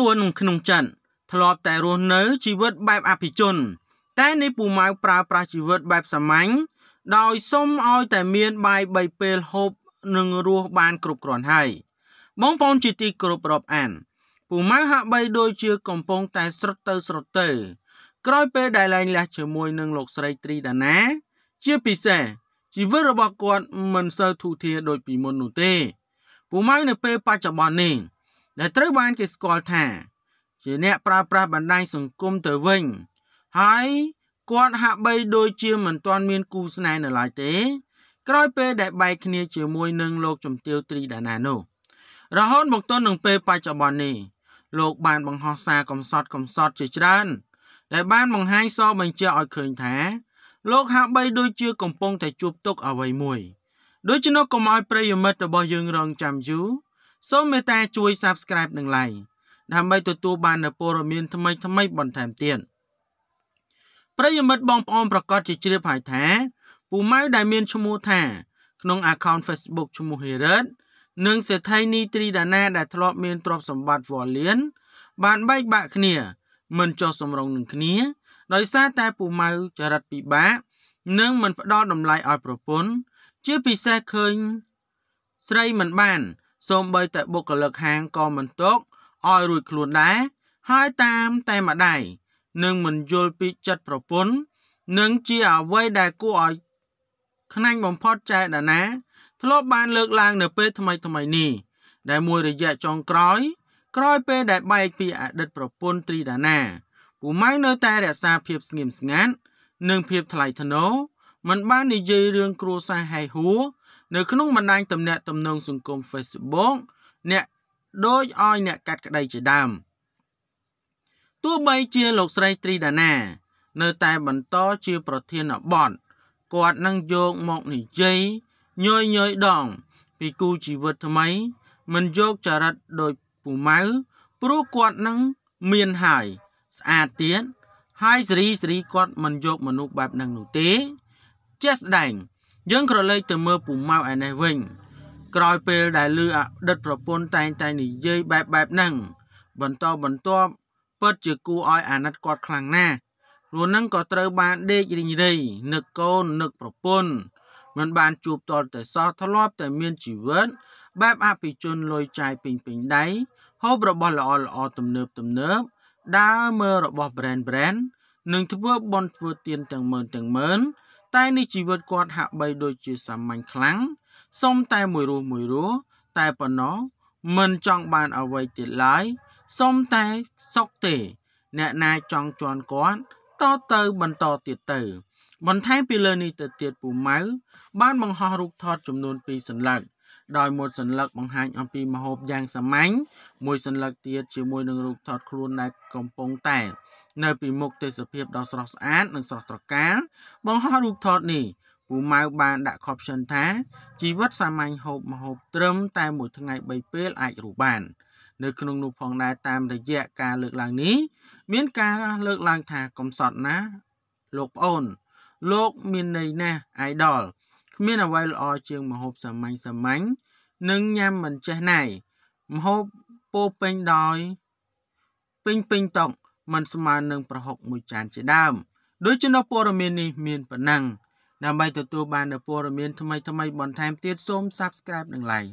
រស់នឹងក្នុងចិត្តធ្លាប់តែរស់នៅជីវិតបែបអភិជន តែនេះពូម៉ៅប្រើប្រាស់ជីវិតបែបសាមញ្ញដោយសុំឲ្យតែមានបាយ3ពេលហូបនិងរស់បានគ្រប់គ្រាន់ហើយបងប្អូនជាទីគោរពរាប់អានពូម៉ៅហាក់បីដូចជាកំពុងតែស្រត់ទៅស្រត់ទៅ ក្រោយពេលដែលឡែងលះជាមួយនឹងលោកស្រីទ្រីដាណា ជាពិសេសជីវិតរបស់គាត់មិនសូវធូរធារដូចពីមុននោះទេពូម៉ៅនៅពេលបច្ចុប្បន្ននេះដែលត្រូវបានគេស្គាល់ថាជាអ្នកប្រើប្រាស់បណ្ដាញសង្គមទៅវិញហើយគាត់ហាក់បីដូចជាមិនទាន់មានគូស្នេហ៍នៅឡើយទេក្រោយពេលដែលបែកគ្នាជាមួយនឹងលោកជំទាវត្រីដាណានោះរហូតមកទល់នឹងពេលបច្ចុប្បន្ននេះលោកបានបង្ហោះសារកំសត់កំសត់ជាច្រើនដែលបានបង្ហាញសបញ្ជាក់ឲ្យឃើញថាលោកហាក់បីដូចជាកំពុងតែជួបទុកអ្វីមួយ ដូច្នោះកុំឲ្យប្រិយមិត្តរបស់យើងរងចាំយូរសូមមេត្តាជួយ Subscribe និង Like ដើម្បីទទួលបាននូវព័ត៌មានថ្មីៗបន្ថែមទៀតប្រិយមិត្តបងប្អូនប្រកាសជាជ្រាបហើយថាពូម៉ៅដែលមាន ឈ្មោះថាក្នុង account Facebook ឈ្មោះ Herod និងសេដ្ឋីនីត្រីដាណាដែលធ្លាប់មានទ្រព្យសម្បត្តិវ៉ាលៀនបានបែកបាក់គ្នា មិនចុះសម្រុងនឹងគ្នា ដោយសារតែពូម៉ៅចរិតពិបាកនិងមិន ផ្ដល់តម្លៃឲ្យប្រពន្ធជាពិសេសឃើញស្រីមិនបានសូម្បីតែបុគ្គលិកហាងក៏មិនទុកឲ្យរួចខ្លួនដែរហើយតាមតែម្ដាយនឹងមិនយល់ពីចិត្តប្រពន្ធនឹងជាអ្វីដែលគួរឲ្យខ្នាញ់បំផុតចែកដាណាធ្លាប់បានលើកឡើងនៅពេលថ្មីថ្មីនេះដែលមួយរយៈចុងក្រោយ ក្រោយពេលដែលបែកពីអតីតប្រពន្ធត្រីដាណាពូម៉ៅនៅតែរក្សាភាពស្ងៀមស្ងាត់និងភាពថ្លៃថ្នូរមិនបាននិយាយរឿងគ្រួសារហៃហួរនៅក្នុងបណ្ដាញទំនាក់ទំនងសង្គម Facebook អ្នកដូចឲ្យអ្នកកាត់ក្តីជាដើមទោះបីជាលោកស្រីត្រីដាណានៅតែបន្តជាប្រធានបទគាត់នឹងយកមកនិយាយញយញយដង ពីគូជីវិតថ្មី មិនយកចរិតដោយពូម៉ៅព្រោះគាត់នឹងមានហើយស្អាតទៀតហើយសេរីសេរីគាត់មិនយកមនុស្សបែបហ្នឹងនោះទេជាក់ស្ដែងយើងក្រឡេកទៅមើលពូម៉ៅឯនេះវិញក្រោយពេលដែលលឺអតីតប្រពន្ធតែងតែនិយាយបែបបែបហ្នឹងបន្តបន្ទាប់ពិតជាគួរឲ្យអាណិតគាត់ខ្លាំងណាស់លោកនឹងក៏ត្រូវបានដេករិញរៃនឹកកូននឹកប្រពន្ធមិនបានជួបតលតែសោះធ្លាប់តែមាន ជីវិតបែបអភិជនលយចាយពេញពេញដៃហូបរបស់ល្អល្អទំនើបទំនើបដើរមើលរបស់ brand brand នឹងធ្វើបន់ធ្វើទៀនទាំងម៉ឺនទាំងម៉ឺនតែនេះជីវិតគាត់ហាក់បីដូចជាសាមញ្ញខ្លាំងសុំតែមួយរស់មួយរស់តែប៉ុណ្ណោះមិនចង់បានអ្វីទៀតឡើយសុំតែសុខទេ អ្នកណាចង់ជន់គាត់តទៅបន្តទៀតទៅ បន្ថែមពីលើនេះទៅទៀតពូម៉ៅបានបង្ហោះរូបថតចំនួន2សន្លឹកដោយមួយសន្លឹកបង្ហាញអំពីមហូបយ៉ាងសាមញ្ញមួយសន្លឹកទៀតជាមួយនឹងរូបថតខ្លួនដែលកំពុងតែនៅ ពីមុខទេសភាពដ៏ស្រស់ស្អាតនិងស្រស់ត្រកាលបង្ហោះរូបថតនេះពូម៉ៅបាន ដាក់ caption ថាជីវិតសាមញ្ញហូបមហូបត្រឹម តែមួយថ្ងៃ3ពេលអាចរស់បាន នៅក្នុងនោះផងដែរតាមរយៈការលើកឡើងនេះមានការលើកឡើងថាកំសត់ណាលោកប្អូនលោកមានន័យណាស់ idol គ្មានអ្វីល្អជាងម្ហូបសាមញ្ញសាមញ្ញនិងញ៉ាំមិនចេះណាយម្ហូបពោពេញដោយពេញពេញតុកមិនស្មើនឹងប្រហុកមួយចាន ជាដើមដូចជំនួសព័ត៌មាននេះមានប៉ុណ្ណឹងដើម្បីទទួលបាននូវព័ត៌មានថ្មីៗបន្ថែមទៀតសូម Subscribe និង Like